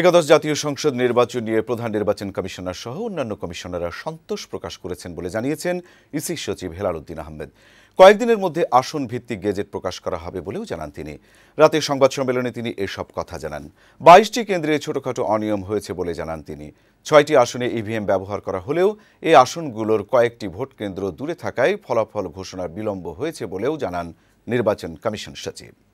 একাদশ জাতীয় সংসদ নির্বাচন নিয়ে প্রধান নির্বাচন কমিশনার সহ অন্যান্য কমিশনাররা সন্তোষ প্রকাশ করেছেন বলে জানিয়েছেন ইসি সচিব হেলাল উদ্দিন আহমেদ কয়েকদিনের মধ্যে আসন ভিত্তিক গেজেট প্রকাশ করা হবে বলেও জানান তিনি রাতে সংবাদ সম্মেলনে তিনি এসব কথা জানান বাইশটি কেন্দ্রে ছোটখাটো অনিয়ম হয়েছে বলে জানান তিনি ছয়টি আসনে ইভিএম ব্যবহার করা হলেও এই আসনগুলোর কয়েকটি ভোট কেন্দ্র দূরে থাকায় ফলাফল ঘোষণা বিলম্ব হয়েছে বলেও জানান নির্বাচন কমিশন সচিব